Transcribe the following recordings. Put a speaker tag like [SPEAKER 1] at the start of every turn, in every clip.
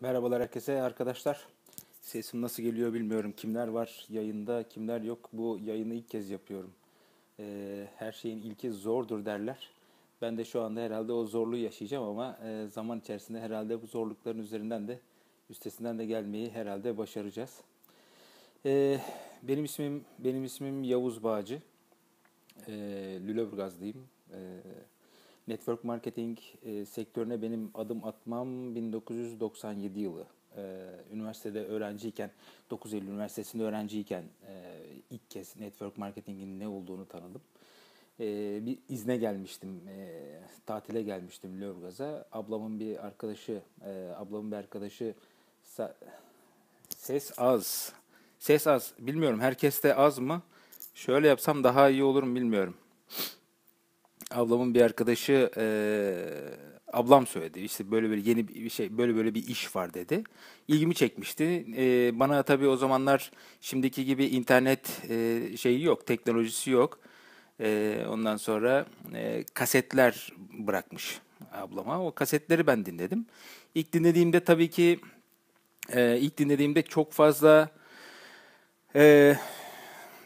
[SPEAKER 1] Merhabalar herkese arkadaşlar. Sesim nasıl geliyor bilmiyorum. Kimler var yayında, kimler yok. Bu yayını ilk kez yapıyorum. Ee, her şeyin ilki zordur derler. Ben de şu anda herhalde o zorluğu yaşayacağım ama e, zaman içerisinde herhalde bu zorlukların üzerinden de üstesinden de gelmeyi herhalde başaracağız. Ee, benim ismim benim ismim Yavuz Bağcı. Ee, Lüleburgazlıyım. Ee, network marketing e, sektörüne benim adım atmam 1997 yılı. E, üniversitede öğrenciyken, 9 Eylül Üniversitesi'nde öğrenciyken e, ilk kez network marketingin ne olduğunu tanıdım. E, bir izne gelmiştim, e, tatile gelmiştim Lörgaz'a. Ablamın bir arkadaşı, e, ablamın bir arkadaşı sa- ses az. Ses az. Bilmiyorum herkeste az mı? Şöyle yapsam daha iyi olur mu bilmiyorum ablamın bir arkadaşı e, ablam söyledi. İşte böyle böyle yeni bir şey, böyle böyle bir iş var dedi. İlgimi çekmişti. E, bana tabii o zamanlar şimdiki gibi internet e, şeyi yok, teknolojisi yok. E, ondan sonra e, kasetler bırakmış ablama. O kasetleri ben dinledim. İlk dinlediğimde tabii ki e, ilk dinlediğimde çok fazla e,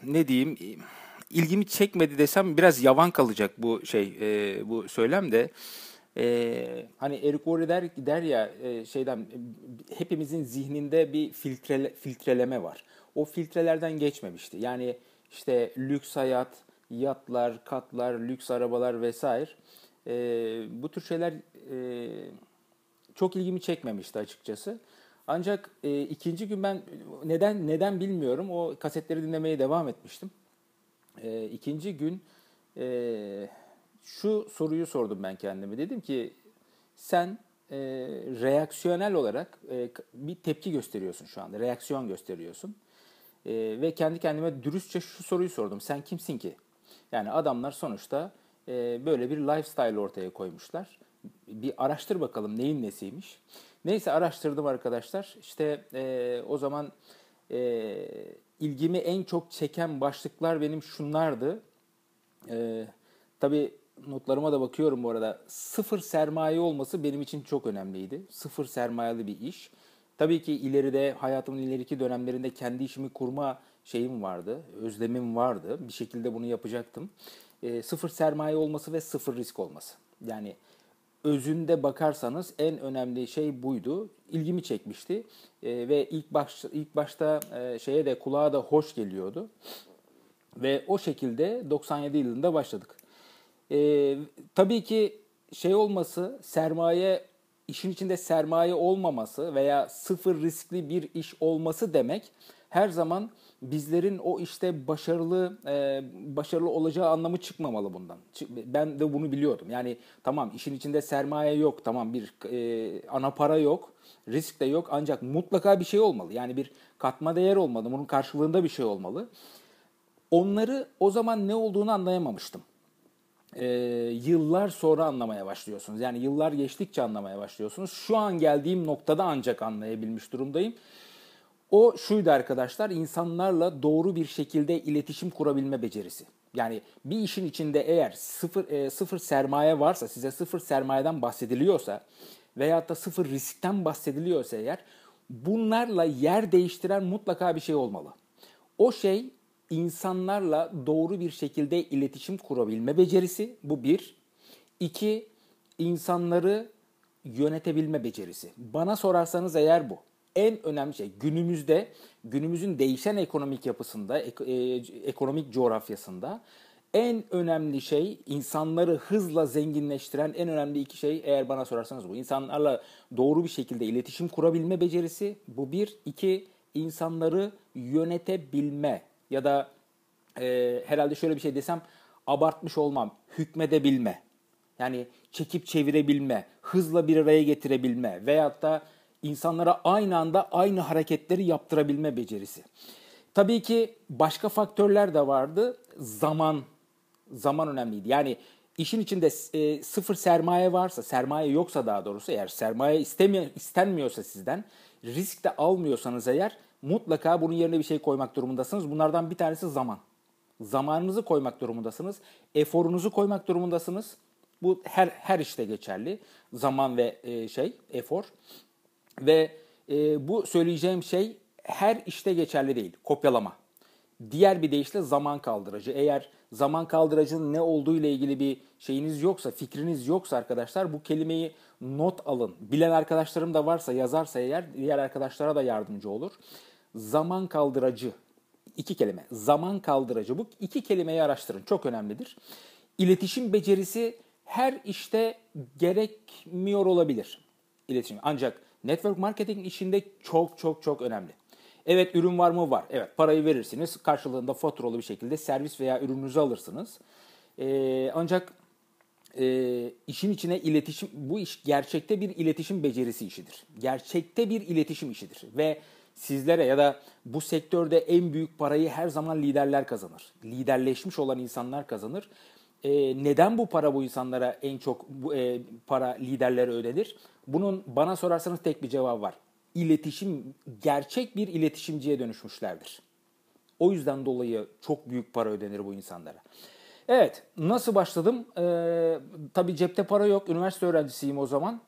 [SPEAKER 1] ne diyeyim ilgimi çekmedi desem biraz yavan kalacak bu şey e, bu söylem de. E, hani Eric Worre der, der ya e, şeyden hepimizin zihninde bir filtre, filtreleme var. O filtrelerden geçmemişti. Yani işte lüks hayat, yatlar, katlar, lüks arabalar vesaire. E, bu tür şeyler e, çok ilgimi çekmemişti açıkçası. Ancak e, ikinci gün ben neden neden bilmiyorum o kasetleri dinlemeye devam etmiştim. E, ikinci gün e, şu soruyu sordum ben kendime. Dedim ki sen e, reaksiyonel olarak e, bir tepki gösteriyorsun şu anda. Reaksiyon gösteriyorsun. E, ve kendi kendime dürüstçe şu soruyu sordum. Sen kimsin ki? Yani adamlar sonuçta e, böyle bir lifestyle ortaya koymuşlar. Bir araştır bakalım neyin nesiymiş. Neyse araştırdım arkadaşlar. İşte e, o zaman e, ilgimi en çok çeken başlıklar benim şunlardı. Ee, tabii notlarıma da bakıyorum bu arada. Sıfır sermaye olması benim için çok önemliydi. Sıfır sermayeli bir iş. Tabii ki ileride hayatımın ileriki dönemlerinde kendi işimi kurma şeyim vardı, özlemim vardı. Bir şekilde bunu yapacaktım. E, sıfır sermaye olması ve sıfır risk olması. Yani özünde bakarsanız en önemli şey buydu ilgimi çekmişti. E, ve ilk baş ilk başta e, şeye de kulağa da hoş geliyordu. Ve o şekilde 97 yılında başladık. E, tabii ki şey olması, sermaye işin içinde sermaye olmaması veya sıfır riskli bir iş olması demek her zaman bizlerin o işte başarılı e, başarılı olacağı anlamı çıkmamalı bundan. Ben de bunu biliyordum. Yani tamam işin içinde sermaye yok, tamam bir e, ana para yok, risk de yok ancak mutlaka bir şey olmalı. Yani bir katma değer olmalı, bunun karşılığında bir şey olmalı. Onları o zaman ne olduğunu anlayamamıştım. E, yıllar sonra anlamaya başlıyorsunuz. Yani yıllar geçtikçe anlamaya başlıyorsunuz. Şu an geldiğim noktada ancak anlayabilmiş durumdayım. O şuydu arkadaşlar insanlarla doğru bir şekilde iletişim kurabilme becerisi. Yani bir işin içinde eğer sıfır, e, sıfır sermaye varsa size sıfır sermayeden bahsediliyorsa veyahut da sıfır riskten bahsediliyorsa eğer bunlarla yer değiştiren mutlaka bir şey olmalı. O şey insanlarla doğru bir şekilde iletişim kurabilme becerisi bu bir. İki, insanları yönetebilme becerisi. Bana sorarsanız eğer bu en önemli şey günümüzde günümüzün değişen ekonomik yapısında, ek, e, ekonomik coğrafyasında en önemli şey insanları hızla zenginleştiren en önemli iki şey eğer bana sorarsanız bu. insanlarla doğru bir şekilde iletişim kurabilme becerisi bu bir. iki insanları yönetebilme ya da e, herhalde şöyle bir şey desem abartmış olmam hükmedebilme. Yani çekip çevirebilme, hızla bir araya getirebilme veyahut da insanlara aynı anda aynı hareketleri yaptırabilme becerisi. Tabii ki başka faktörler de vardı. Zaman zaman önemliydi. Yani işin içinde e, sıfır sermaye varsa, sermaye yoksa daha doğrusu eğer sermaye istemiyor istenmiyorsa sizden, risk de almıyorsanız eğer mutlaka bunun yerine bir şey koymak durumundasınız. Bunlardan bir tanesi zaman. Zamanınızı koymak durumundasınız, eforunuzu koymak durumundasınız. Bu her her işte geçerli. Zaman ve e, şey, efor. Ve e, bu söyleyeceğim şey her işte geçerli değil. Kopyalama. Diğer bir deyişle zaman kaldırıcı. Eğer zaman kaldırıcının ne olduğu ile ilgili bir şeyiniz yoksa, fikriniz yoksa arkadaşlar bu kelimeyi not alın. Bilen arkadaşlarım da varsa, yazarsa eğer diğer arkadaşlara da yardımcı olur. Zaman kaldırıcı iki kelime. Zaman kaldırıcı Bu iki kelimeyi araştırın. Çok önemlidir. İletişim becerisi her işte gerekmiyor olabilir. İletişim. Ancak Network marketing işinde çok çok çok önemli. Evet ürün var mı? Var. Evet parayı verirsiniz. Karşılığında faturalı bir şekilde servis veya ürününüzü alırsınız. Ee, ancak e, işin içine iletişim, bu iş gerçekte bir iletişim becerisi işidir. Gerçekte bir iletişim işidir. Ve sizlere ya da bu sektörde en büyük parayı her zaman liderler kazanır. Liderleşmiş olan insanlar kazanır e, neden bu para bu insanlara en çok bu, e, para liderlere ödenir? Bunun bana sorarsanız tek bir cevabı var. İletişim, gerçek bir iletişimciye dönüşmüşlerdir. O yüzden dolayı çok büyük para ödenir bu insanlara. Evet, nasıl başladım? Ee, tabii cepte para yok, üniversite öğrencisiyim o zaman.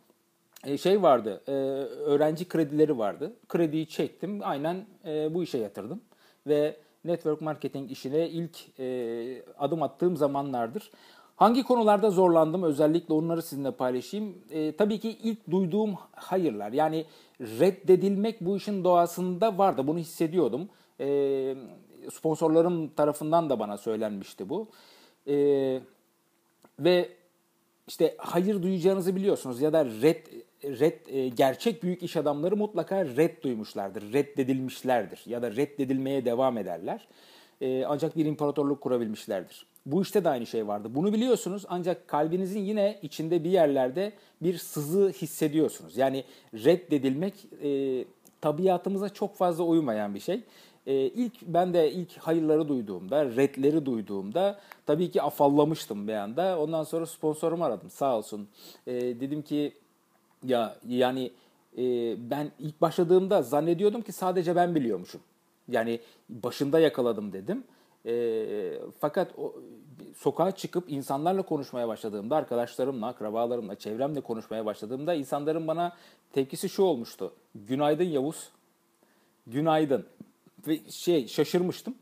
[SPEAKER 1] Ee, şey vardı, e, öğrenci kredileri vardı. Krediyi çektim, aynen e, bu işe yatırdım. Ve network marketing işine ilk e, adım attığım zamanlardır. Hangi konularda zorlandım özellikle onları sizinle paylaşayım. E, tabii ki ilk duyduğum hayırlar yani reddedilmek bu işin doğasında vardı bunu hissediyordum. E, sponsorlarım tarafından da bana söylenmişti bu. E, ve işte hayır duyacağınızı biliyorsunuz ya da red red, e, gerçek büyük iş adamları mutlaka red duymuşlardır, reddedilmişlerdir ya da reddedilmeye devam ederler. E, ancak bir imparatorluk kurabilmişlerdir. Bu işte de aynı şey vardı. Bunu biliyorsunuz ancak kalbinizin yine içinde bir yerlerde bir sızı hissediyorsunuz. Yani reddedilmek e, tabiatımıza çok fazla uymayan bir şey. E, ilk ben de ilk hayırları duyduğumda, redleri duyduğumda tabii ki afallamıştım bir anda. Ondan sonra sponsorumu aradım sağ olsun. E, dedim ki ya yani e, ben ilk başladığımda zannediyordum ki sadece ben biliyormuşum. Yani başında yakaladım dedim. E, fakat o, sokağa çıkıp insanlarla konuşmaya başladığımda, arkadaşlarımla, akrabalarımla, çevremle konuşmaya başladığımda insanların bana tepkisi şu olmuştu. Günaydın Yavuz, günaydın. Ve şey şaşırmıştım.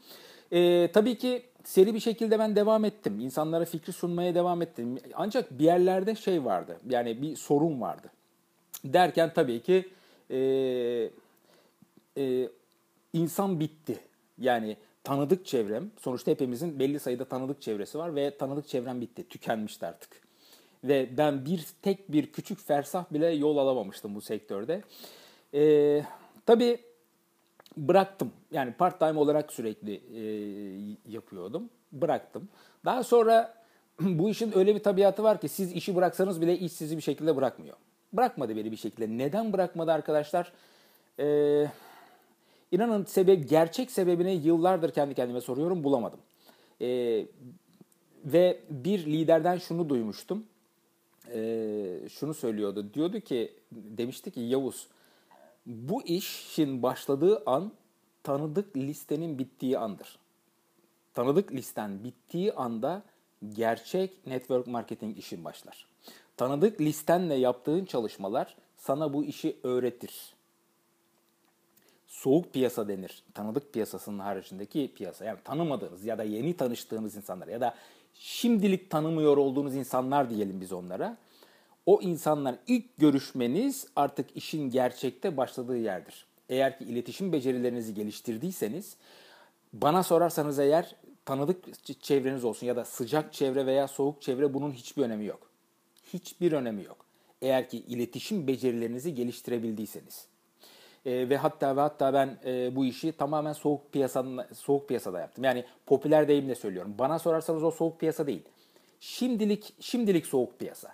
[SPEAKER 1] E, tabii ki seri bir şekilde ben devam ettim. İnsanlara fikri sunmaya devam ettim. Ancak bir yerlerde şey vardı. Yani bir sorun vardı. Derken tabii ki e, e, insan bitti. Yani tanıdık çevrem, sonuçta hepimizin belli sayıda tanıdık çevresi var ve tanıdık çevrem bitti, tükenmişti artık. Ve ben bir tek bir küçük fersah bile yol alamamıştım bu sektörde. E, tabii bıraktım. Yani part time olarak sürekli e, yapıyordum. Bıraktım. Daha sonra bu işin öyle bir tabiatı var ki siz işi bıraksanız bile iş sizi bir şekilde bırakmıyor bırakmadı beni bir şekilde. Neden bırakmadı arkadaşlar? Ee, inanın sebep, gerçek sebebini yıllardır kendi kendime soruyorum bulamadım. Ee, ve bir liderden şunu duymuştum. Ee, şunu söylüyordu. Diyordu ki, demişti ki Yavuz bu işin başladığı an tanıdık listenin bittiği andır. Tanıdık listen bittiği anda gerçek network marketing işin başlar. Tanıdık listenle yaptığın çalışmalar sana bu işi öğretir. Soğuk piyasa denir. Tanıdık piyasasının haricindeki piyasa. Yani tanımadığınız ya da yeni tanıştığınız insanlar ya da şimdilik tanımıyor olduğunuz insanlar diyelim biz onlara. O insanlar ilk görüşmeniz artık işin gerçekte başladığı yerdir. Eğer ki iletişim becerilerinizi geliştirdiyseniz bana sorarsanız eğer tanıdık çevreniz olsun ya da sıcak çevre veya soğuk çevre bunun hiçbir önemi yok hiçbir önemi yok. Eğer ki iletişim becerilerinizi geliştirebildiyseniz. E, ve hatta ve hatta ben e, bu işi tamamen soğuk piyasanın soğuk piyasada yaptım. Yani popüler deyimle söylüyorum. Bana sorarsanız o soğuk piyasa değil. Şimdilik şimdilik soğuk piyasa.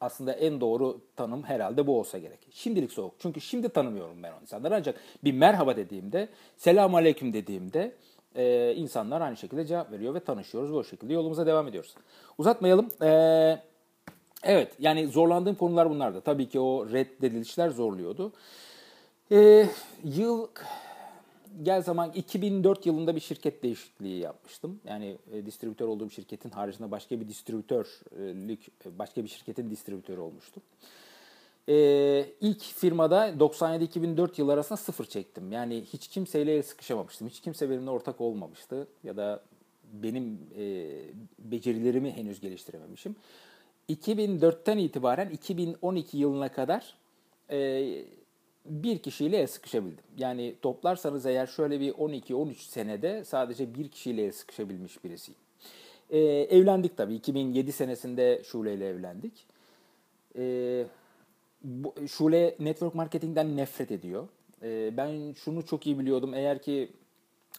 [SPEAKER 1] Aslında en doğru tanım herhalde bu olsa gerek. Şimdilik soğuk. Çünkü şimdi tanımıyorum ben o insanları. Ancak bir merhaba dediğimde, selamun aleyküm dediğimde e, insanlar aynı şekilde cevap veriyor ve tanışıyoruz. Bu şekilde yolumuza devam ediyoruz. Uzatmayalım. Eee Evet yani zorlandığım konular bunlardı. Tabii ki o reddedilişler zorluyordu. Ee, yıl gel zaman 2004 yılında bir şirket değişikliği yapmıştım. Yani e, distribütör olduğum şirketin haricinde başka bir distribütörlük, e, başka bir şirketin distribütörü olmuştum. E, ee, ilk firmada 97-2004 yıl arasında sıfır çektim. Yani hiç kimseyle sıkışamamıştım. Hiç kimse benimle ortak olmamıştı ya da benim e, becerilerimi henüz geliştirememişim. 2004'ten itibaren 2012 yılına kadar e, bir kişiyle sıkışabildim. Yani toplarsanız eğer şöyle bir 12-13 senede sadece bir kişiyle sıkışabilmiş birisiyim. E, evlendik tabii. 2007 senesinde Şule ile evlendik. E, bu, Şule network marketingden nefret ediyor. E, ben şunu çok iyi biliyordum. Eğer ki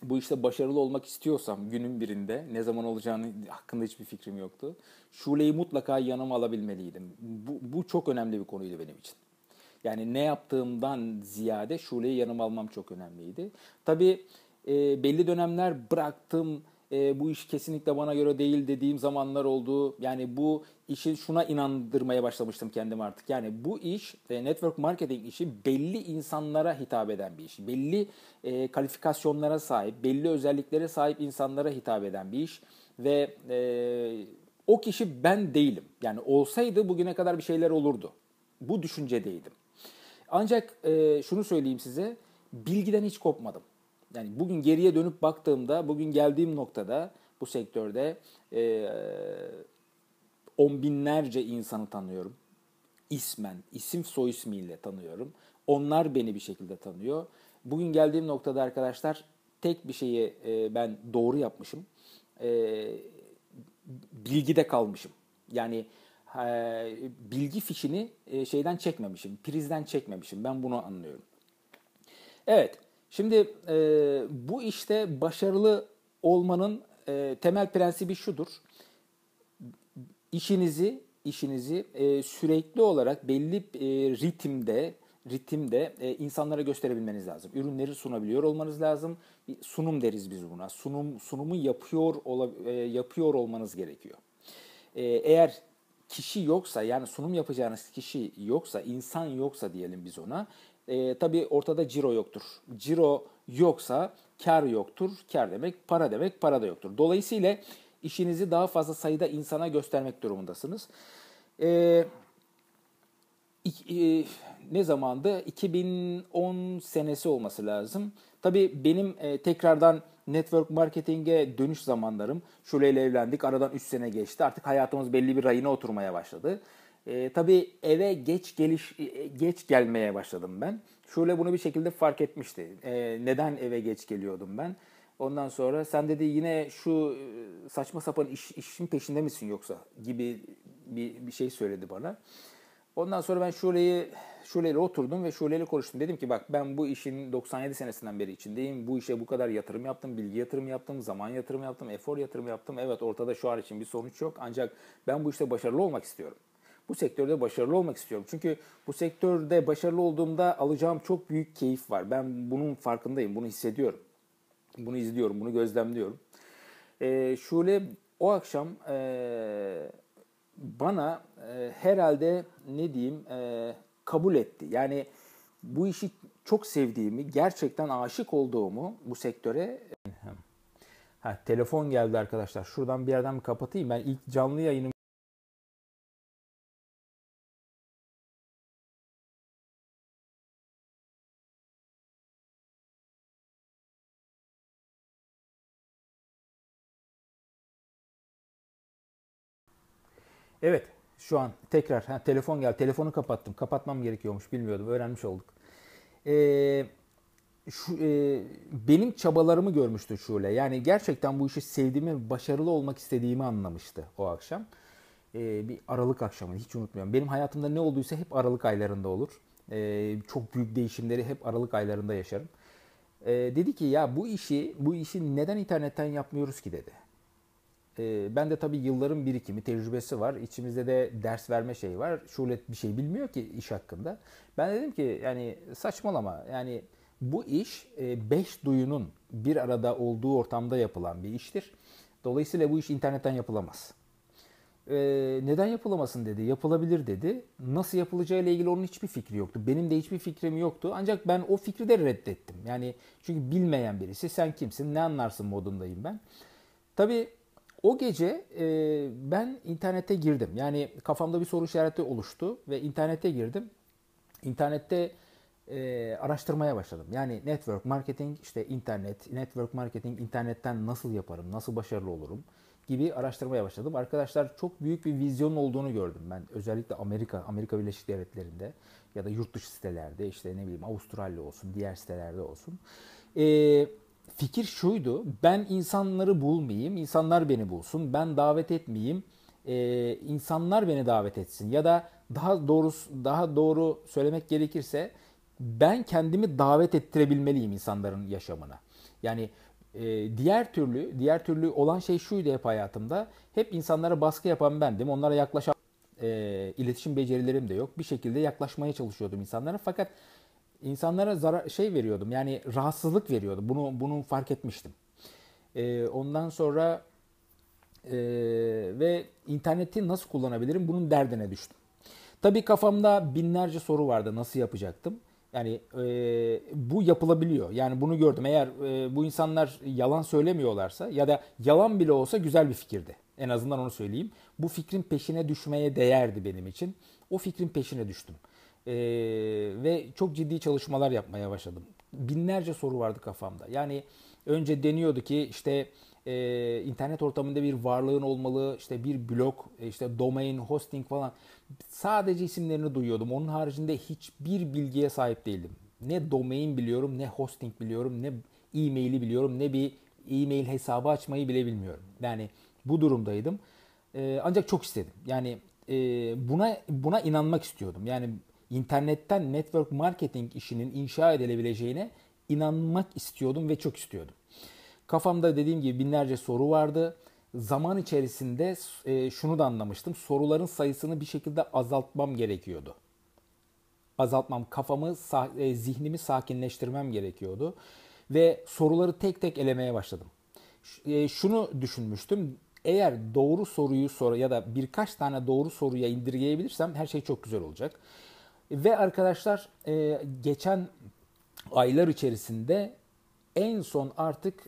[SPEAKER 1] bu işte başarılı olmak istiyorsam günün birinde ne zaman olacağını hakkında hiçbir fikrim yoktu. Şule'yi mutlaka yanıma alabilmeliydim. Bu, bu çok önemli bir konuydu benim için. Yani ne yaptığımdan ziyade Şule'yi yanıma almam çok önemliydi. Tabii e, belli dönemler bıraktım e, bu iş kesinlikle bana göre değil dediğim zamanlar oldu. Yani bu işi şuna inandırmaya başlamıştım kendimi artık. Yani bu iş e, network marketing işi belli insanlara hitap eden bir iş. Belli e, kalifikasyonlara sahip, belli özelliklere sahip insanlara hitap eden bir iş. Ve e, o kişi ben değilim. Yani olsaydı bugüne kadar bir şeyler olurdu. Bu düşüncedeydim. Ancak e, şunu söyleyeyim size, bilgiden hiç kopmadım yani bugün geriye dönüp baktığımda, bugün geldiğim noktada bu sektörde e, on binlerce insanı tanıyorum. İsmen, isim soy ismiyle tanıyorum. Onlar beni bir şekilde tanıyor. Bugün geldiğim noktada arkadaşlar tek bir şeyi e, ben doğru yapmışım. E, bilgide kalmışım. Yani e, bilgi fişini e, şeyden çekmemişim, prizden çekmemişim. Ben bunu anlıyorum. Evet, Şimdi e, bu işte başarılı olmanın e, temel prensibi şudur. İşinizi işinizi e, sürekli olarak belli e, ritimde ritimde e, insanlara gösterebilmeniz lazım. Ürünleri sunabiliyor olmanız lazım. Bir sunum deriz biz buna. Sunum sunumu yapıyor ola, e, yapıyor olmanız gerekiyor. E, eğer kişi yoksa yani sunum yapacağınız kişi yoksa, insan yoksa diyelim biz ona, e, tabii ortada ciro yoktur. Ciro yoksa kar yoktur. Kar demek para demek, para da yoktur. Dolayısıyla işinizi daha fazla sayıda insana göstermek durumundasınız. E, e, ne zamandı? 2010 senesi olması lazım. Tabii benim e, tekrardan network marketing'e dönüş zamanlarım. Şuleyle evlendik, aradan 3 sene geçti. Artık hayatımız belli bir rayına oturmaya başladı. E, tabii eve geç geliş e, geç gelmeye başladım ben. Şule bunu bir şekilde fark etmişti. E, neden eve geç geliyordum ben? Ondan sonra sen dedi yine şu e, saçma sapan iş, işin peşinde misin yoksa gibi bir, bir şey söyledi bana. Ondan sonra ben Şule'yi Şule'yle oturdum ve Şule'yle konuştum. Dedim ki bak ben bu işin 97 senesinden beri içindeyim. Bu işe bu kadar yatırım yaptım, bilgi yatırım yaptım, zaman yatırım yaptım, efor yatırım yaptım. Evet ortada şu an için bir sonuç yok ancak ben bu işte başarılı olmak istiyorum bu sektörde başarılı olmak istiyorum. Çünkü bu sektörde başarılı olduğumda alacağım çok büyük keyif var. Ben bunun farkındayım, bunu hissediyorum. Bunu izliyorum, bunu gözlemliyorum. E, Şule o akşam e, bana e, herhalde ne diyeyim e, kabul etti. Yani bu işi çok sevdiğimi, gerçekten aşık olduğumu bu sektöre... E, ha, telefon geldi arkadaşlar. Şuradan bir yerden mi kapatayım? Ben ilk canlı yayını Evet şu an tekrar ha, telefon geldi. Telefonu kapattım. Kapatmam gerekiyormuş bilmiyordum. Öğrenmiş olduk. Ee, şu, e, benim çabalarımı görmüştü Şule. Yani gerçekten bu işi sevdiğimi, başarılı olmak istediğimi anlamıştı o akşam. Ee, bir Aralık akşamı hiç unutmuyorum. Benim hayatımda ne olduysa hep Aralık aylarında olur. Ee, çok büyük değişimleri hep Aralık aylarında yaşarım. Ee, dedi ki ya bu işi bu işi neden internetten yapmıyoruz ki dedi. E, ben de tabii yılların birikimi, tecrübesi var. İçimizde de ders verme şeyi var. Şulet bir şey bilmiyor ki iş hakkında. Ben dedim ki yani saçmalama. Yani bu iş e, beş duyunun bir arada olduğu ortamda yapılan bir iştir. Dolayısıyla bu iş internetten yapılamaz. E, neden yapılamasın dedi, yapılabilir dedi. Nasıl yapılacağıyla ilgili onun hiçbir fikri yoktu. Benim de hiçbir fikrim yoktu. Ancak ben o fikri de reddettim. Yani çünkü bilmeyen birisi sen kimsin, ne anlarsın modundayım ben. Tabii o gece e, ben internete girdim. Yani kafamda bir soru işareti oluştu ve internete girdim. İnternette e, araştırmaya başladım. Yani network marketing, işte internet, network marketing internetten nasıl yaparım, nasıl başarılı olurum gibi araştırmaya başladım. Arkadaşlar çok büyük bir vizyon olduğunu gördüm ben. Özellikle Amerika, Amerika Birleşik Devletleri'nde ya da yurt dışı sitelerde işte ne bileyim Avustralya olsun, diğer sitelerde olsun. Eee fikir şuydu. Ben insanları bulmayayım, insanlar beni bulsun. Ben davet etmeyeyim, e, insanlar beni davet etsin. Ya da daha doğrusu daha doğru söylemek gerekirse ben kendimi davet ettirebilmeliyim insanların yaşamına. Yani e, diğer türlü diğer türlü olan şey şuydu hep hayatımda. Hep insanlara baskı yapan bendim. Onlara yaklaşan e, iletişim becerilerim de yok. Bir şekilde yaklaşmaya çalışıyordum insanlara. Fakat insanlara zarar şey veriyordum. Yani rahatsızlık veriyordum. Bunu bunu fark etmiştim. E, ondan sonra e, ve interneti nasıl kullanabilirim bunun derdine düştüm. Tabii kafamda binlerce soru vardı nasıl yapacaktım. Yani e, bu yapılabiliyor. Yani bunu gördüm. Eğer e, bu insanlar yalan söylemiyorlarsa ya da yalan bile olsa güzel bir fikirdi. En azından onu söyleyeyim. Bu fikrin peşine düşmeye değerdi benim için. O fikrin peşine düştüm. Ee, ve çok ciddi çalışmalar yapmaya başladım. Binlerce soru vardı kafamda. Yani önce deniyordu ki işte e, internet ortamında bir varlığın olmalı, işte bir blog, e, işte domain, hosting falan. Sadece isimlerini duyuyordum. Onun haricinde hiçbir bilgiye sahip değildim. Ne domain biliyorum, ne hosting biliyorum, ne e-maili biliyorum, ne bir e-mail hesabı açmayı bile bilmiyorum. Yani bu durumdaydım. Ee, ancak çok istedim. Yani e, buna buna inanmak istiyordum. Yani internetten network marketing işinin inşa edilebileceğine inanmak istiyordum ve çok istiyordum. Kafamda dediğim gibi binlerce soru vardı. Zaman içerisinde e, şunu da anlamıştım. Soruların sayısını bir şekilde azaltmam gerekiyordu. Azaltmam, kafamı, e, zihnimi sakinleştirmem gerekiyordu. Ve soruları tek tek elemeye başladım. E, şunu düşünmüştüm. Eğer doğru soruyu sor ya da birkaç tane doğru soruya indirgeyebilirsem her şey çok güzel olacak. Ve arkadaşlar e, geçen aylar içerisinde en son artık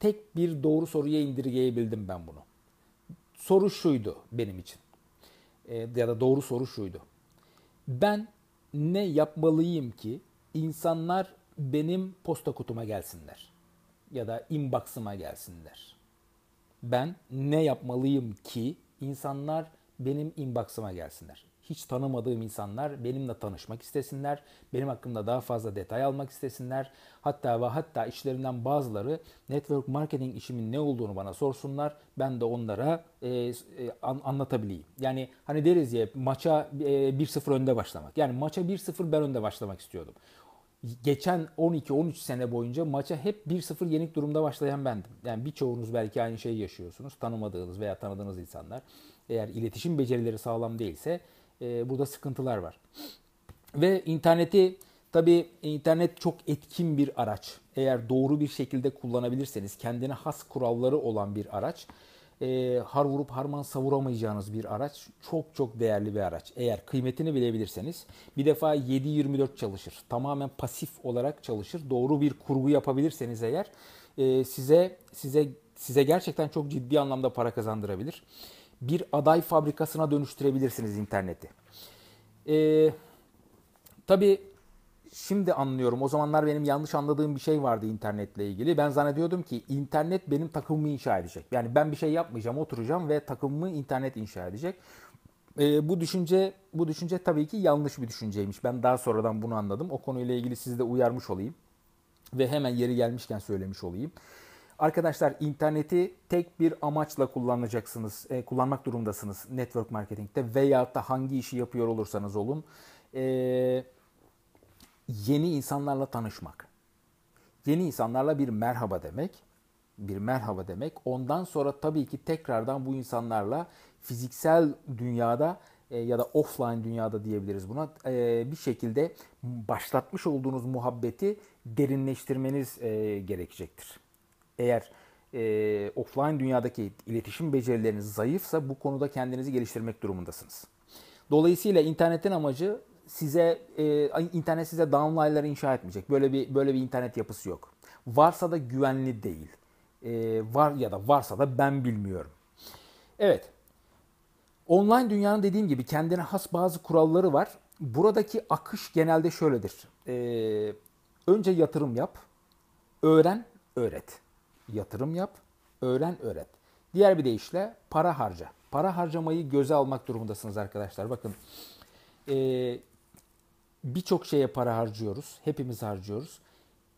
[SPEAKER 1] tek bir doğru soruya indirgeyebildim ben bunu. Soru şuydu benim için. E, ya da doğru soru şuydu. Ben ne yapmalıyım ki insanlar benim posta kutuma gelsinler ya da inbox'ıma gelsinler. Ben ne yapmalıyım ki insanlar benim inbox'ıma gelsinler hiç tanımadığım insanlar benimle tanışmak istesinler, benim hakkımda daha fazla detay almak istesinler. Hatta ve hatta işlerinden bazıları network marketing işimin ne olduğunu bana sorsunlar. Ben de onlara e, e, anlatabileyim. Yani hani deriz ya maça e, 1-0 önde başlamak. Yani maça 1-0 ben önde başlamak istiyordum geçen 12-13 sene boyunca maça hep 1-0 yenik durumda başlayan bendim. Yani birçoğunuz belki aynı şeyi yaşıyorsunuz. Tanımadığınız veya tanıdığınız insanlar. Eğer iletişim becerileri sağlam değilse e, burada sıkıntılar var. Ve interneti tabi internet çok etkin bir araç. Eğer doğru bir şekilde kullanabilirseniz kendine has kuralları olan bir araç. E, har vurup harman savuramayacağınız bir araç. Çok çok değerli bir araç. Eğer kıymetini bilebilirseniz bir defa 7-24 çalışır. Tamamen pasif olarak çalışır. Doğru bir kurgu yapabilirseniz eğer e, size size size gerçekten çok ciddi anlamda para kazandırabilir bir aday fabrikasına dönüştürebilirsiniz interneti. Ee, tabii şimdi anlıyorum. O zamanlar benim yanlış anladığım bir şey vardı internetle ilgili. Ben zannediyordum ki internet benim takımımı inşa edecek. Yani ben bir şey yapmayacağım, oturacağım ve takımımı internet inşa edecek. Ee, bu düşünce bu düşünce tabii ki yanlış bir düşünceymiş. Ben daha sonradan bunu anladım. O konuyla ilgili sizi de uyarmış olayım ve hemen yeri gelmişken söylemiş olayım. Arkadaşlar interneti tek bir amaçla kullanacaksınız, e, kullanmak durumdasınız network marketingte veya da hangi işi yapıyor olursanız olun. E, yeni insanlarla tanışmak. Yeni insanlarla bir merhaba demek. Bir merhaba demek. Ondan sonra tabii ki tekrardan bu insanlarla fiziksel dünyada e, ya da offline dünyada diyebiliriz buna e, bir şekilde başlatmış olduğunuz muhabbeti derinleştirmeniz e, gerekecektir eğer e, offline dünyadaki iletişim becerileriniz zayıfsa bu konuda kendinizi geliştirmek durumundasınız. Dolayısıyla internetin amacı size e, internet size downline'ları inşa etmeyecek. Böyle bir böyle bir internet yapısı yok. Varsa da güvenli değil. E, var ya da varsa da ben bilmiyorum. Evet. Online dünyanın dediğim gibi kendine has bazı kuralları var. Buradaki akış genelde şöyledir. E, önce yatırım yap, öğren, öğret yatırım yap, öğren, öğret. Diğer bir deyişle para harca. Para harcamayı göze almak durumundasınız arkadaşlar. Bakın e, birçok şeye para harcıyoruz. Hepimiz harcıyoruz.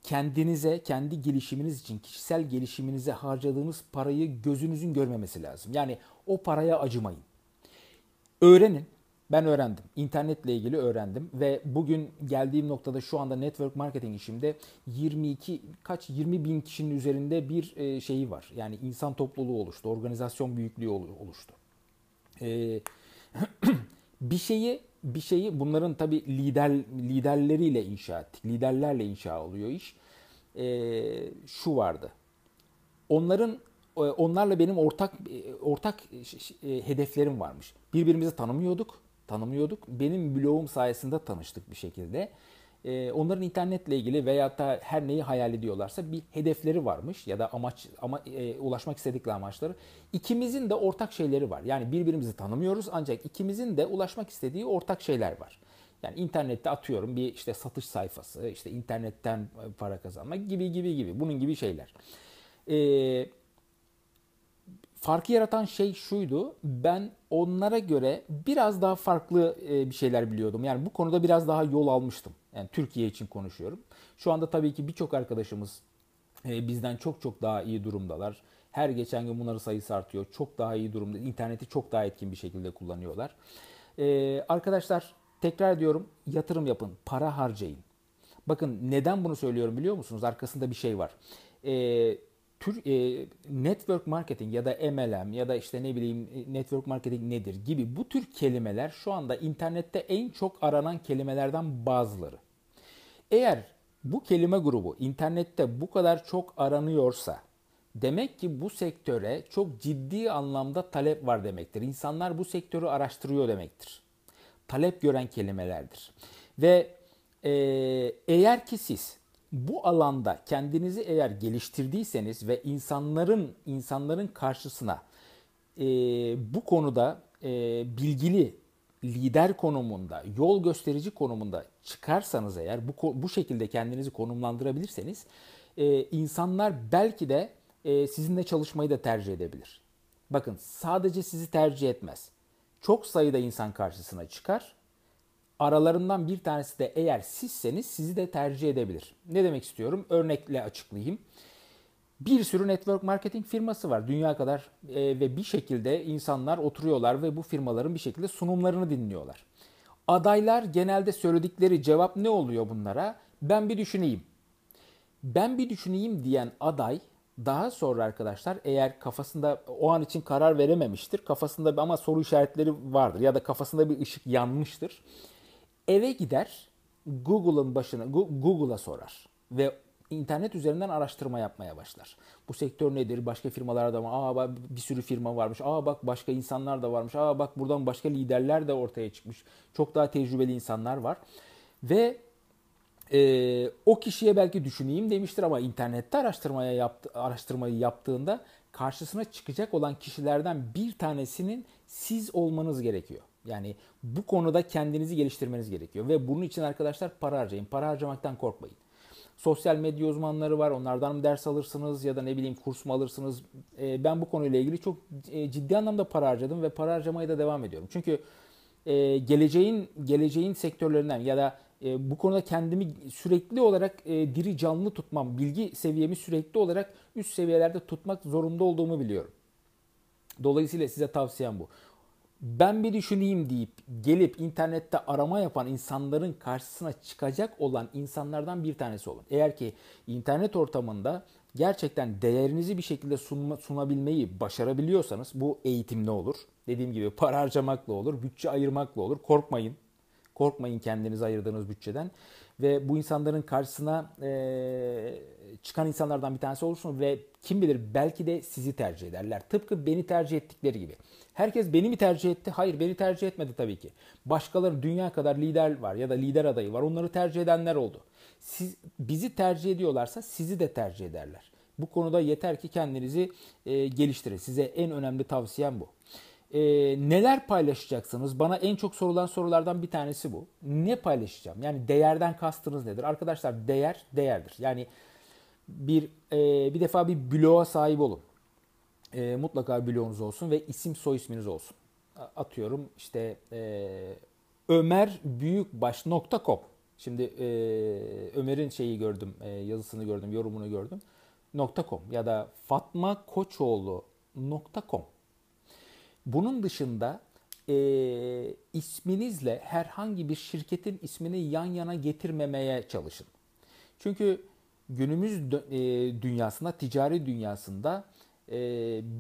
[SPEAKER 1] Kendinize, kendi gelişiminiz için, kişisel gelişiminize harcadığınız parayı gözünüzün görmemesi lazım. Yani o paraya acımayın. Öğrenin, ben öğrendim. İnternetle ilgili öğrendim ve bugün geldiğim noktada şu anda network marketing işimde 22 kaç 20 bin kişinin üzerinde bir e, şeyi var. Yani insan topluluğu oluştu, organizasyon büyüklüğü oluştu. Ee, bir şeyi bir şeyi bunların tabi lider liderleriyle inşa ettik. Liderlerle inşa oluyor iş. Ee, şu vardı. Onların e, onlarla benim ortak e, ortak hedeflerim varmış. Birbirimizi tanımıyorduk tanımıyorduk. Benim blogum sayesinde tanıştık bir şekilde. E, onların internetle ilgili veya da her neyi hayal ediyorlarsa bir hedefleri varmış ya da amaç ama e, ulaşmak istedikleri amaçları. İkimizin de ortak şeyleri var. Yani birbirimizi tanımıyoruz ancak ikimizin de ulaşmak istediği ortak şeyler var. Yani internette atıyorum bir işte satış sayfası, işte internetten para kazanmak gibi gibi gibi bunun gibi şeyler. Eee Farkı yaratan şey şuydu. Ben onlara göre biraz daha farklı e, bir şeyler biliyordum. Yani bu konuda biraz daha yol almıştım. Yani Türkiye için konuşuyorum. Şu anda tabii ki birçok arkadaşımız e, bizden çok çok daha iyi durumdalar. Her geçen gün bunların sayısı artıyor. Çok daha iyi durumda. İnterneti çok daha etkin bir şekilde kullanıyorlar. E, arkadaşlar tekrar diyorum yatırım yapın. Para harcayın. Bakın neden bunu söylüyorum biliyor musunuz? Arkasında bir şey var. Eee tür e, network marketing ya da MLM ya da işte ne bileyim e, network marketing nedir gibi bu tür kelimeler şu anda internette en çok aranan kelimelerden bazıları. Eğer bu kelime grubu internette bu kadar çok aranıyorsa demek ki bu sektöre çok ciddi anlamda talep var demektir. İnsanlar bu sektörü araştırıyor demektir. Talep gören kelimelerdir. Ve e, eğer ki siz bu alanda kendinizi eğer geliştirdiyseniz ve insanların insanların karşısına e, bu konuda e, bilgili lider konumunda, yol gösterici konumunda çıkarsanız eğer bu bu şekilde kendinizi konumlandırabilirseniz e, insanlar belki de e, sizinle çalışmayı da tercih edebilir. Bakın sadece sizi tercih etmez. Çok sayıda insan karşısına çıkar aralarından bir tanesi de eğer sizseniz sizi de tercih edebilir. Ne demek istiyorum? Örnekle açıklayayım. Bir sürü network marketing firması var dünya kadar e, ve bir şekilde insanlar oturuyorlar ve bu firmaların bir şekilde sunumlarını dinliyorlar. Adaylar genelde söyledikleri cevap ne oluyor bunlara? Ben bir düşüneyim. Ben bir düşüneyim diyen aday daha sonra arkadaşlar eğer kafasında o an için karar verememiştir. Kafasında ama soru işaretleri vardır ya da kafasında bir ışık yanmıştır eve gider Google'ın başına Google'a sorar ve internet üzerinden araştırma yapmaya başlar. Bu sektör nedir? Başka firmalarda mı? Aa bak bir sürü firma varmış. Aa bak başka insanlar da varmış. Aa bak buradan başka liderler de ortaya çıkmış. Çok daha tecrübeli insanlar var. Ve e, o kişiye belki düşüneyim demiştir ama internette araştırmaya yaptı, araştırmayı yaptığında karşısına çıkacak olan kişilerden bir tanesinin siz olmanız gerekiyor. Yani bu konuda kendinizi geliştirmeniz gerekiyor. Ve bunun için arkadaşlar para harcayın. Para harcamaktan korkmayın. Sosyal medya uzmanları var. Onlardan mı ders alırsınız ya da ne bileyim kurs mu alırsınız? Ee, ben bu konuyla ilgili çok e, ciddi anlamda para harcadım ve para harcamaya da devam ediyorum. Çünkü e, geleceğin geleceğin sektörlerinden ya da e, bu konuda kendimi sürekli olarak diri canlı tutmam, bilgi seviyemi sürekli olarak üst seviyelerde tutmak zorunda olduğumu biliyorum. Dolayısıyla size tavsiyem bu ben bir düşüneyim deyip gelip internette arama yapan insanların karşısına çıkacak olan insanlardan bir tanesi olun. Eğer ki internet ortamında gerçekten değerinizi bir şekilde sunma, sunabilmeyi başarabiliyorsanız bu eğitimle olur. Dediğim gibi para harcamakla olur, bütçe ayırmakla olur. Korkmayın. Korkmayın kendinize ayırdığınız bütçeden. Ve bu insanların karşısına e, çıkan insanlardan bir tanesi olursun ve kim bilir belki de sizi tercih ederler. Tıpkı beni tercih ettikleri gibi. Herkes beni mi tercih etti? Hayır beni tercih etmedi tabii ki. Başkaları dünya kadar lider var ya da lider adayı var. Onları tercih edenler oldu. Siz, bizi tercih ediyorlarsa sizi de tercih ederler. Bu konuda yeter ki kendinizi e, geliştirin. Size en önemli tavsiyem bu e, neler paylaşacaksınız? Bana en çok sorulan sorulardan bir tanesi bu. Ne paylaşacağım? Yani değerden kastınız nedir? Arkadaşlar değer değerdir. Yani bir e, bir defa bir bloğa sahip olun. E, mutlaka bloğunuz olsun ve isim soy isminiz olsun. Atıyorum işte e, ömerbüyükbaş.com Şimdi e, Ömer'in şeyi gördüm, e, yazısını gördüm, yorumunu gördüm. .com ya da fatmakoçoğlu.com bunun dışında e, isminizle herhangi bir şirketin ismini yan yana getirmemeye çalışın. Çünkü günümüz dünyasında, ticari dünyasında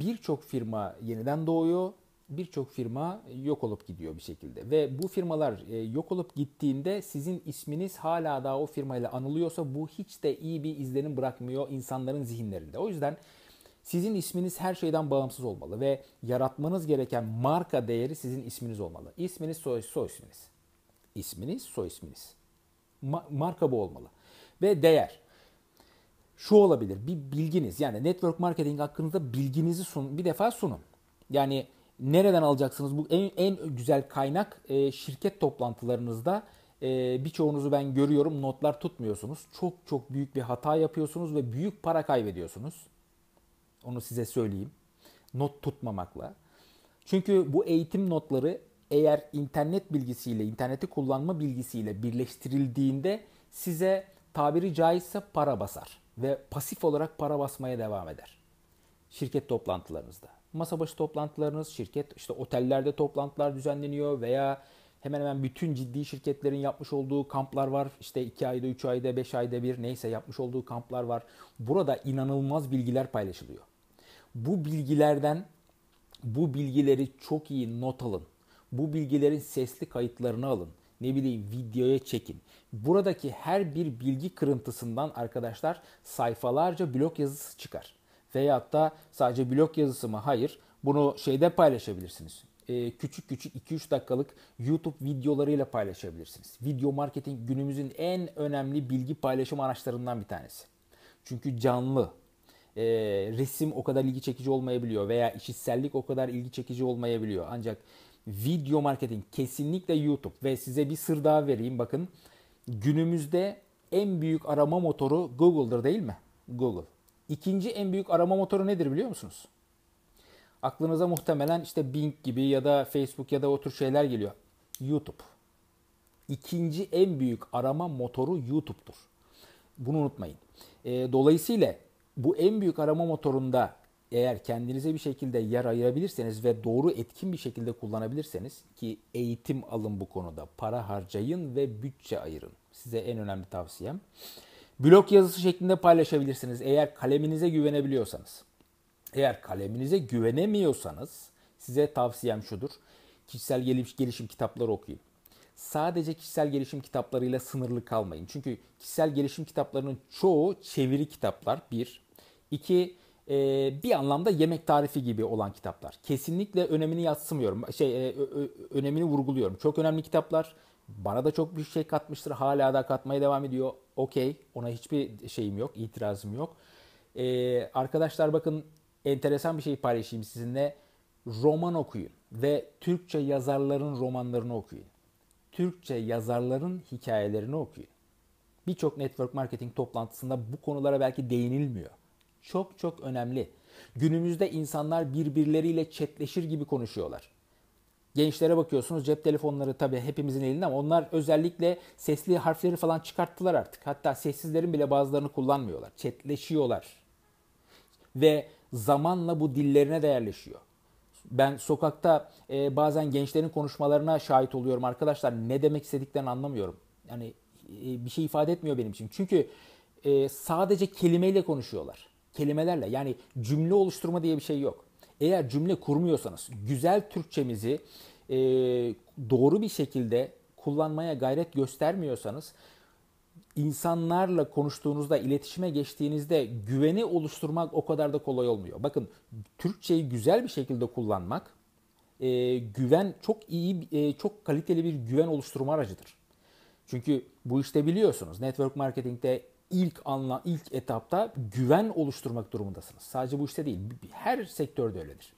[SPEAKER 1] birçok firma yeniden doğuyor, birçok firma yok olup gidiyor bir şekilde. Ve bu firmalar yok olup gittiğinde sizin isminiz hala daha o firmayla anılıyorsa bu hiç de iyi bir izlenim bırakmıyor insanların zihinlerinde. O yüzden sizin isminiz her şeyden bağımsız olmalı ve yaratmanız gereken marka değeri sizin isminiz olmalı. İsminiz soy, soy isminiz. İsminiz soy isminiz. Ma- marka bu olmalı. Ve değer. Şu olabilir bir bilginiz yani network marketing hakkında bilginizi sun, Bir defa sunun. Yani nereden alacaksınız? Bu en, en güzel kaynak e, şirket toplantılarınızda e, birçoğunuzu ben görüyorum notlar tutmuyorsunuz. Çok çok büyük bir hata yapıyorsunuz ve büyük para kaybediyorsunuz. Onu size söyleyeyim. Not tutmamakla. Çünkü bu eğitim notları eğer internet bilgisiyle, interneti kullanma bilgisiyle birleştirildiğinde size tabiri caizse para basar ve pasif olarak para basmaya devam eder. Şirket toplantılarınızda. Masa başı toplantılarınız, şirket işte otellerde toplantılar düzenleniyor veya hemen hemen bütün ciddi şirketlerin yapmış olduğu kamplar var. İşte 2 ayda, 3 ayda, 5 ayda bir neyse yapmış olduğu kamplar var. Burada inanılmaz bilgiler paylaşılıyor. Bu bilgilerden bu bilgileri çok iyi not alın. Bu bilgilerin sesli kayıtlarını alın. Ne bileyim videoya çekin. Buradaki her bir bilgi kırıntısından arkadaşlar sayfalarca blog yazısı çıkar. Veyahut da sadece blog yazısı mı? Hayır. Bunu şeyde paylaşabilirsiniz ee, küçük küçük 2-3 dakikalık YouTube videolarıyla paylaşabilirsiniz. Video marketing günümüzün en önemli bilgi paylaşım araçlarından bir tanesi. Çünkü canlı, e, resim o kadar ilgi çekici olmayabiliyor veya işitsellik o kadar ilgi çekici olmayabiliyor. Ancak video marketing kesinlikle YouTube ve size bir sır daha vereyim bakın. Günümüzde en büyük arama motoru Google'dır değil mi? Google. İkinci en büyük arama motoru nedir biliyor musunuz? Aklınıza muhtemelen işte Bing gibi ya da Facebook ya da o tür şeyler geliyor. YouTube. İkinci en büyük arama motoru YouTube'dur. Bunu unutmayın. E, dolayısıyla bu en büyük arama motorunda eğer kendinize bir şekilde yer ayırabilirseniz ve doğru etkin bir şekilde kullanabilirseniz ki eğitim alın bu konuda. Para harcayın ve bütçe ayırın. Size en önemli tavsiyem. Blog yazısı şeklinde paylaşabilirsiniz eğer kaleminize güvenebiliyorsanız. Eğer kaleminize güvenemiyorsanız size tavsiyem şudur. Kişisel gelişim kitapları okuyun sadece kişisel gelişim kitaplarıyla sınırlı kalmayın. Çünkü kişisel gelişim kitaplarının çoğu çeviri kitaplar bir. İki, e, bir anlamda yemek tarifi gibi olan kitaplar. Kesinlikle önemini yatsımıyorum. Şey e, önemini vurguluyorum. Çok önemli kitaplar. Bana da çok bir şey katmıştır. Hala da katmaya devam ediyor. Okey. Ona hiçbir şeyim yok, itirazım yok. E, arkadaşlar bakın enteresan bir şey paylaşayım sizinle. Roman okuyun ve Türkçe yazarların romanlarını okuyun. Türkçe yazarların hikayelerini okuyun. Birçok network marketing toplantısında bu konulara belki değinilmiyor. Çok çok önemli. Günümüzde insanlar birbirleriyle çetleşir gibi konuşuyorlar. Gençlere bakıyorsunuz cep telefonları tabii hepimizin elinde ama onlar özellikle sesli harfleri falan çıkarttılar artık. Hatta sessizlerin bile bazılarını kullanmıyorlar. Çetleşiyorlar. Ve zamanla bu dillerine değerleşiyor ben sokakta e, bazen gençlerin konuşmalarına şahit oluyorum arkadaşlar. Ne demek istediklerini anlamıyorum. Yani e, bir şey ifade etmiyor benim için. Çünkü e, sadece kelimeyle konuşuyorlar. Kelimelerle yani cümle oluşturma diye bir şey yok. Eğer cümle kurmuyorsanız güzel Türkçemizi e, doğru bir şekilde kullanmaya gayret göstermiyorsanız insanlarla konuştuğunuzda, iletişime geçtiğinizde güveni oluşturmak o kadar da kolay olmuyor. Bakın Türkçeyi güzel bir şekilde kullanmak e, güven çok iyi, e, çok kaliteli bir güven oluşturma aracıdır. Çünkü bu işte biliyorsunuz network marketingte ilk anla ilk etapta güven oluşturmak durumundasınız. Sadece bu işte değil, her sektörde öyledir.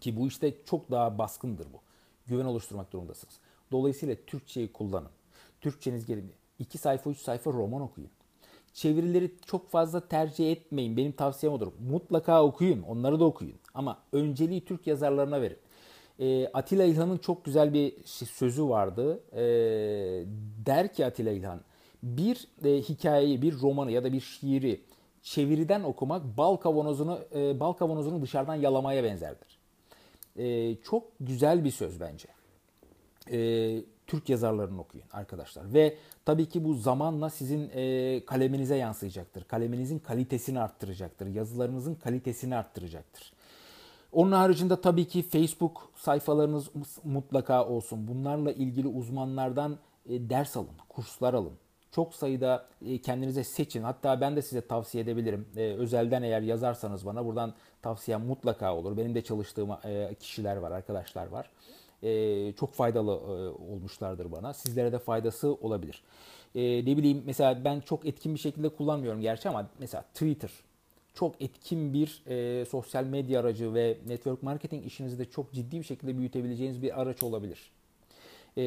[SPEAKER 1] Ki bu işte çok daha baskındır bu. Güven oluşturmak durumundasınız. Dolayısıyla Türkçeyi kullanın. Türkçeniz gelin. 2 sayfa 3 sayfa roman okuyun. Çevirileri çok fazla tercih etmeyin. Benim tavsiyem odur. Mutlaka okuyun. Onları da okuyun. Ama önceliği Türk yazarlarına verin. E, Atilla İlhan'ın çok güzel bir şey, sözü vardı. E, der ki Atilla İlhan, bir e, hikayeyi, bir romanı ya da bir şiiri çeviriden okumak bal kavanozunu e, bal kavanozunu dışarıdan yalamaya benzerdir. E, çok güzel bir söz bence. E, Türk yazarlarını okuyun arkadaşlar ve Tabii ki bu zamanla sizin e, kaleminize yansıyacaktır. Kaleminizin kalitesini arttıracaktır. Yazılarınızın kalitesini arttıracaktır. Onun haricinde tabii ki Facebook sayfalarınız mutlaka olsun. Bunlarla ilgili uzmanlardan e, ders alın, kurslar alın. Çok sayıda e, kendinize seçin. Hatta ben de size tavsiye edebilirim. E, özelden eğer yazarsanız bana buradan tavsiye mutlaka olur. Benim de çalıştığım kişiler var, arkadaşlar var e, çok faydalı e, olmuşlardır bana. Sizlere de faydası olabilir. E, ne bileyim mesela ben çok etkin bir şekilde kullanmıyorum gerçi ama mesela Twitter çok etkin bir e, sosyal medya aracı ve network marketing işinizi de çok ciddi bir şekilde büyütebileceğiniz bir araç olabilir. E,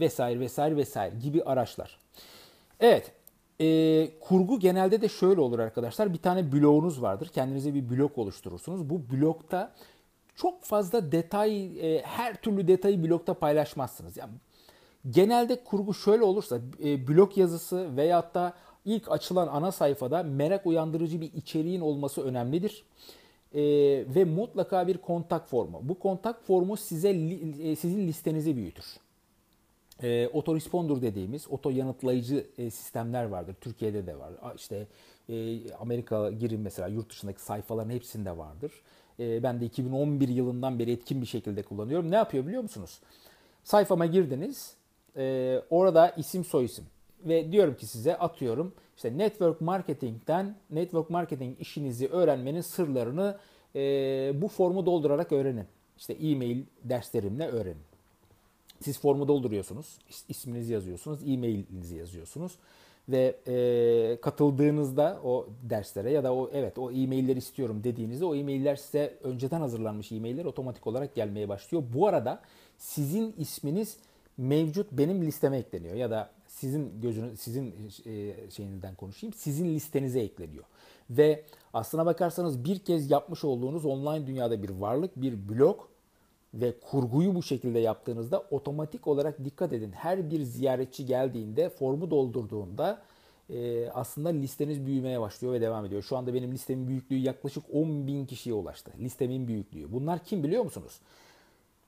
[SPEAKER 1] vesaire vesaire vesaire gibi araçlar. Evet, e, kurgu genelde de şöyle olur arkadaşlar. Bir tane bloğunuz vardır. Kendinize bir blok oluşturursunuz. Bu blokta çok fazla detay, e, her türlü detayı blokta paylaşmazsınız. Yani genelde kurgu şöyle olursa e, blok yazısı veyahut da ilk açılan ana sayfada merak uyandırıcı bir içeriğin olması önemlidir. E, ve mutlaka bir kontak formu. Bu kontak formu size e, sizin listenizi büyütür. E, autoresponder dediğimiz oto yanıtlayıcı e, sistemler vardır. Türkiye'de de var. İşte e, Amerika girin mesela yurt dışındaki sayfaların hepsinde vardır. Ee, ben de 2011 yılından beri etkin bir şekilde kullanıyorum. Ne yapıyor biliyor musunuz? Sayfama girdiniz. Ee, orada isim soyisim ve diyorum ki size atıyorum işte network marketing'den network marketing işinizi öğrenmenin sırlarını e, bu formu doldurarak öğrenin. İşte e-mail derslerimle öğrenin. Siz formu dolduruyorsunuz, isminizi yazıyorsunuz, e-mailinizi yazıyorsunuz ve e, katıldığınızda o derslere ya da o evet o e-mailleri istiyorum dediğinizde o e-mailler size önceden hazırlanmış e-mailler otomatik olarak gelmeye başlıyor. Bu arada sizin isminiz mevcut benim listeme ekleniyor ya da sizin gözünüz sizin e, şeyinizden konuşayım. Sizin listenize ekleniyor. Ve aslına bakarsanız bir kez yapmış olduğunuz online dünyada bir varlık, bir blog ve kurguyu bu şekilde yaptığınızda otomatik olarak dikkat edin. Her bir ziyaretçi geldiğinde formu doldurduğunda e, aslında listeniz büyümeye başlıyor ve devam ediyor. Şu anda benim listemin büyüklüğü yaklaşık 10 bin kişiye ulaştı. Listemin büyüklüğü. Bunlar kim biliyor musunuz?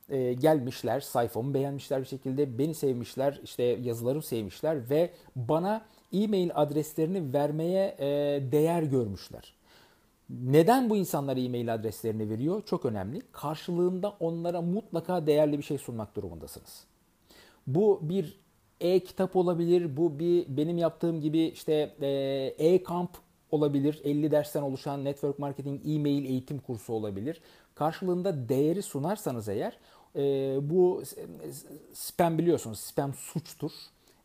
[SPEAKER 1] E, gelmişler, sayfamı beğenmişler bir şekilde, beni sevmişler, işte yazılarımı sevmişler ve bana e-mail adreslerini vermeye e, değer görmüşler. Neden bu insanlara e-mail adreslerini veriyor? Çok önemli. Karşılığında onlara mutlaka değerli bir şey sunmak durumundasınız. Bu bir e-kitap olabilir, bu bir benim yaptığım gibi işte e, e-kamp olabilir, 50 dersten oluşan network marketing e-mail eğitim kursu olabilir. Karşılığında değeri sunarsanız eğer e, bu spam biliyorsunuz spam suçtur.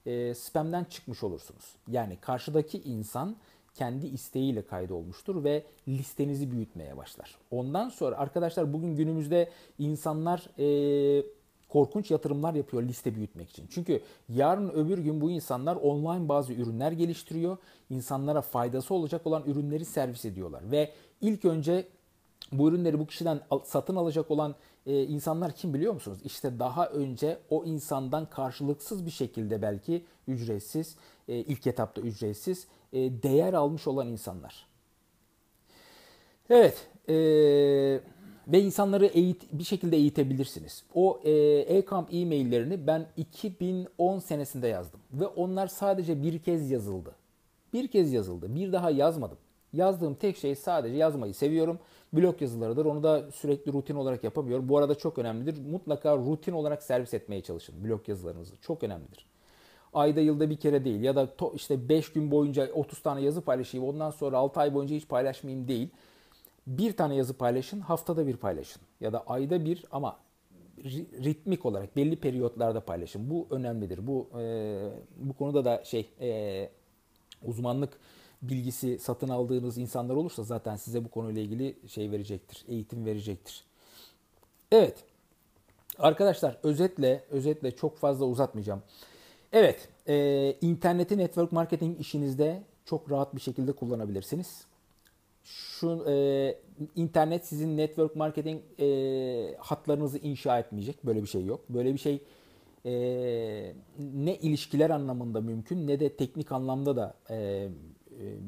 [SPEAKER 1] E, spam'den çıkmış olursunuz. Yani karşıdaki insan kendi isteğiyle kaydolmuştur ve listenizi büyütmeye başlar. Ondan sonra arkadaşlar bugün günümüzde insanlar e, korkunç yatırımlar yapıyor liste büyütmek için. Çünkü yarın öbür gün bu insanlar online bazı ürünler geliştiriyor. İnsanlara faydası olacak olan ürünleri servis ediyorlar ve ilk önce bu ürünleri bu kişiden satın alacak olan e, insanlar kim biliyor musunuz? İşte daha önce o insandan karşılıksız bir şekilde belki ücretsiz e, ilk etapta ücretsiz e, değer almış olan insanlar. Evet e, ve insanları eğit, bir şekilde eğitebilirsiniz. O e, e-kamp e-maillerini ben 2010 senesinde yazdım ve onlar sadece bir kez yazıldı. Bir kez yazıldı. Bir daha yazmadım. Yazdığım tek şey sadece yazmayı seviyorum. Blog yazılarıdır. Onu da sürekli rutin olarak yapamıyorum. Bu arada çok önemlidir. Mutlaka rutin olarak servis etmeye çalışın blog yazılarınızı. Çok önemlidir ayda yılda bir kere değil ya da to- işte 5 gün boyunca 30 tane yazı paylaşayım ondan sonra 6 ay boyunca hiç paylaşmayayım değil. Bir tane yazı paylaşın, haftada bir paylaşın ya da ayda bir ama ritmik olarak belli periyotlarda paylaşın. Bu önemlidir. Bu e, bu konuda da şey e, uzmanlık bilgisi satın aldığınız insanlar olursa zaten size bu konuyla ilgili şey verecektir. Eğitim verecektir. Evet. Arkadaşlar özetle özetle çok fazla uzatmayacağım. Evet, e, interneti network marketing işinizde çok rahat bir şekilde kullanabilirsiniz. Şu e, internet sizin network marketing e, hatlarınızı inşa etmeyecek. Böyle bir şey yok. Böyle bir şey e, ne ilişkiler anlamında mümkün ne de teknik anlamda da e, e,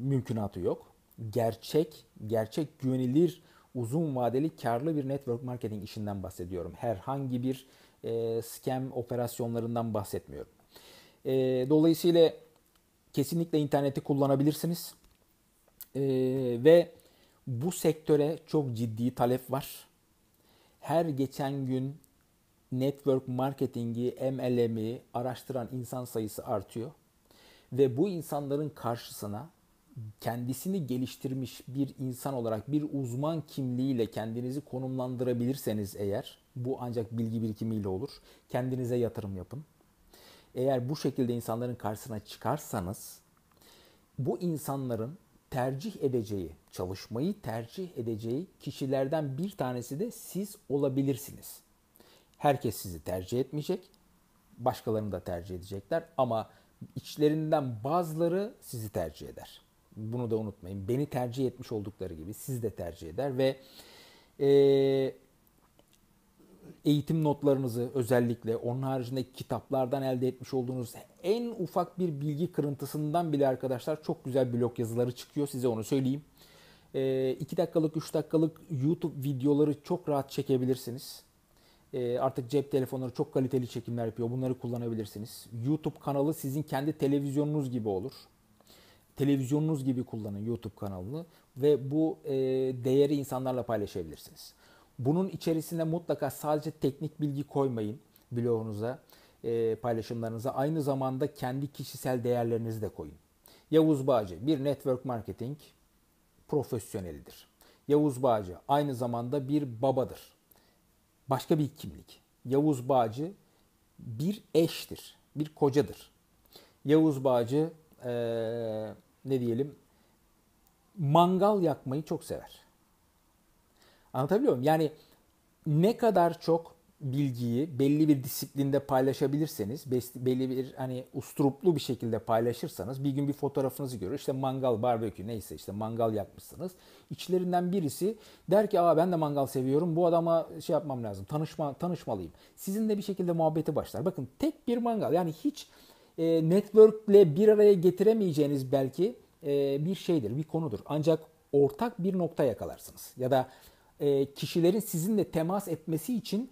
[SPEAKER 1] mümkünatı yok. Gerçek, gerçek güvenilir, uzun vadeli karlı bir network marketing işinden bahsediyorum. Herhangi bir e, scam operasyonlarından bahsetmiyorum. E, dolayısıyla kesinlikle interneti kullanabilirsiniz. E, ve bu sektöre çok ciddi talep var. Her geçen gün network marketingi, MLM'i araştıran insan sayısı artıyor. Ve bu insanların karşısına kendisini geliştirmiş bir insan olarak bir uzman kimliğiyle kendinizi konumlandırabilirseniz eğer bu ancak bilgi birikimiyle olur. Kendinize yatırım yapın eğer bu şekilde insanların karşısına çıkarsanız bu insanların tercih edeceği, çalışmayı tercih edeceği kişilerden bir tanesi de siz olabilirsiniz. Herkes sizi tercih etmeyecek. Başkalarını da tercih edecekler ama içlerinden bazıları sizi tercih eder. Bunu da unutmayın. Beni tercih etmiş oldukları gibi siz de tercih eder ve e, eğitim notlarınızı özellikle onun haricinde kitaplardan elde etmiş olduğunuz en ufak bir bilgi kırıntısından bile arkadaşlar çok güzel blog yazıları çıkıyor size onu söyleyeyim. 2 ee, dakikalık 3 dakikalık YouTube videoları çok rahat çekebilirsiniz. Ee, artık cep telefonları çok kaliteli çekimler yapıyor. Bunları kullanabilirsiniz. YouTube kanalı sizin kendi televizyonunuz gibi olur. Televizyonunuz gibi kullanın YouTube kanalını ve bu e, değeri insanlarla paylaşabilirsiniz. Bunun içerisine mutlaka sadece teknik bilgi koymayın blogunuza, e, paylaşımlarınıza. Aynı zamanda kendi kişisel değerlerinizi de koyun. Yavuz Bağcı bir network marketing profesyonelidir. Yavuz Bağcı aynı zamanda bir babadır. Başka bir kimlik. Yavuz Bağcı bir eştir, bir kocadır. Yavuz Bağcı ee, ne diyelim mangal yakmayı çok sever. Anlatabiliyor muyum? Yani ne kadar çok bilgiyi belli bir disiplinde paylaşabilirseniz, belli bir hani usturuplu bir şekilde paylaşırsanız bir gün bir fotoğrafınızı görür. İşte mangal, barbekü neyse işte mangal yakmışsınız. İçlerinden birisi der ki "Aa ben de mangal seviyorum. Bu adama şey yapmam lazım. Tanışma tanışmalıyım." Sizin de bir şekilde muhabbeti başlar. Bakın tek bir mangal yani hiç e, network'le bir araya getiremeyeceğiniz belki e, bir şeydir, bir konudur. Ancak ortak bir nokta yakalarsınız. Ya da e, kişilerin sizinle temas etmesi için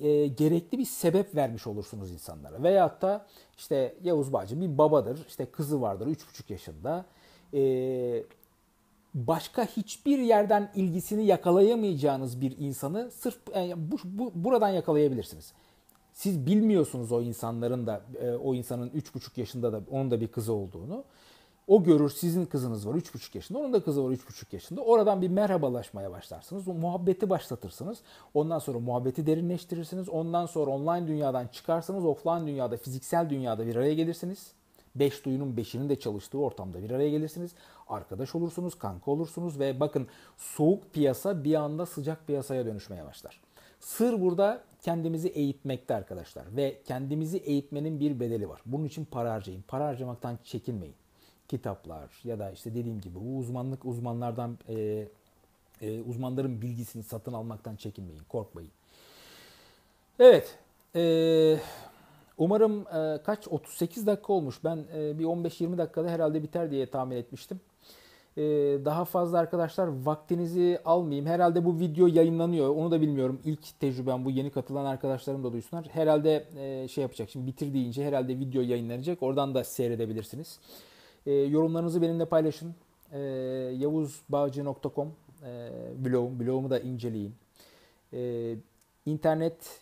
[SPEAKER 1] e, gerekli bir sebep vermiş olursunuz insanlara. Veyahut da işte Yavuz Bağcı bir babadır, işte kızı vardır 3,5 yaşında. E, başka hiçbir yerden ilgisini yakalayamayacağınız bir insanı sırf yani bu, bu, buradan yakalayabilirsiniz. Siz bilmiyorsunuz o insanların da o insanın 3,5 yaşında da onun da bir kızı olduğunu. O görür sizin kızınız var 3,5 yaşında. Onun da kızı var 3,5 yaşında. Oradan bir merhabalaşmaya başlarsınız. O muhabbeti başlatırsınız. Ondan sonra muhabbeti derinleştirirsiniz. Ondan sonra online dünyadan çıkarsanız offline dünyada, fiziksel dünyada bir araya gelirsiniz. Beş duyunun beşinin de çalıştığı ortamda bir araya gelirsiniz. Arkadaş olursunuz, kanka olursunuz ve bakın soğuk piyasa bir anda sıcak piyasaya dönüşmeye başlar. Sır burada kendimizi eğitmekte arkadaşlar ve kendimizi eğitmenin bir bedeli var. Bunun için para harcayın. Para harcamaktan çekinmeyin kitaplar ya da işte dediğim gibi bu uzmanlık uzmanlardan e, e, uzmanların bilgisini satın almaktan çekinmeyin, korkmayın. Evet, e, umarım e, kaç 38 dakika olmuş. Ben e, bir 15-20 dakikada herhalde biter diye tahmin etmiştim. E, daha fazla arkadaşlar vaktinizi almayayım. Herhalde bu video yayınlanıyor. Onu da bilmiyorum. İlk tecrübem bu. Yeni katılan arkadaşlarım da duysunlar. Herhalde e, şey yapacak. Şimdi bitir deyince herhalde video yayınlanacak. Oradan da seyredebilirsiniz. E, yorumlarınızı benimle paylaşın. E, ee, yavuzbağcı.com e, ee, blogum, blogumu da inceleyin. E, internet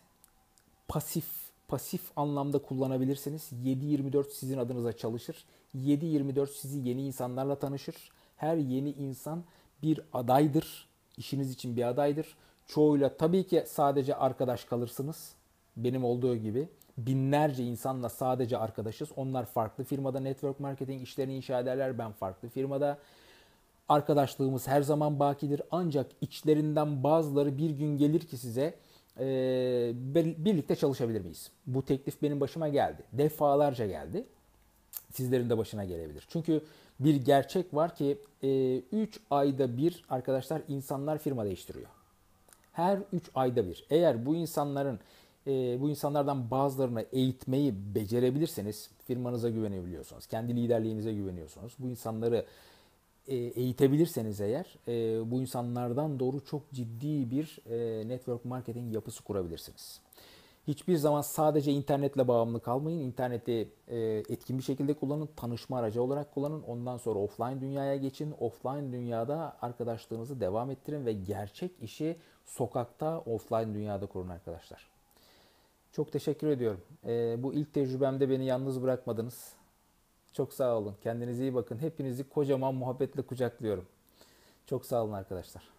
[SPEAKER 1] pasif pasif anlamda kullanabilirsiniz. 7-24 sizin adınıza çalışır. 7-24 sizi yeni insanlarla tanışır. Her yeni insan bir adaydır. İşiniz için bir adaydır. Çoğuyla tabii ki sadece arkadaş kalırsınız. Benim olduğu gibi binlerce insanla sadece arkadaşız. Onlar farklı firmada network marketing işlerini inşa ederler. Ben farklı firmada. Arkadaşlığımız her zaman bakidir. Ancak içlerinden bazıları bir gün gelir ki size e, birlikte çalışabilir miyiz? Bu teklif benim başıma geldi. Defalarca geldi. Sizlerin de başına gelebilir. Çünkü bir gerçek var ki 3 e, ayda bir arkadaşlar insanlar firma değiştiriyor. Her 3 ayda bir. Eğer bu insanların e, bu insanlardan bazılarını eğitmeyi becerebilirseniz firmanıza güvenebiliyorsunuz. Kendi liderliğinize güveniyorsunuz. Bu insanları e, eğitebilirseniz eğer e, bu insanlardan doğru çok ciddi bir e, network marketing yapısı kurabilirsiniz. Hiçbir zaman sadece internetle bağımlı kalmayın. İnterneti e, etkin bir şekilde kullanın. Tanışma aracı olarak kullanın. Ondan sonra offline dünyaya geçin. Offline dünyada arkadaşlığınızı devam ettirin ve gerçek işi sokakta, offline dünyada kurun arkadaşlar. Çok teşekkür ediyorum. Ee, bu ilk tecrübemde beni yalnız bırakmadınız. Çok sağ olun. Kendinize iyi bakın. Hepinizi kocaman muhabbetle kucaklıyorum. Çok sağ olun arkadaşlar.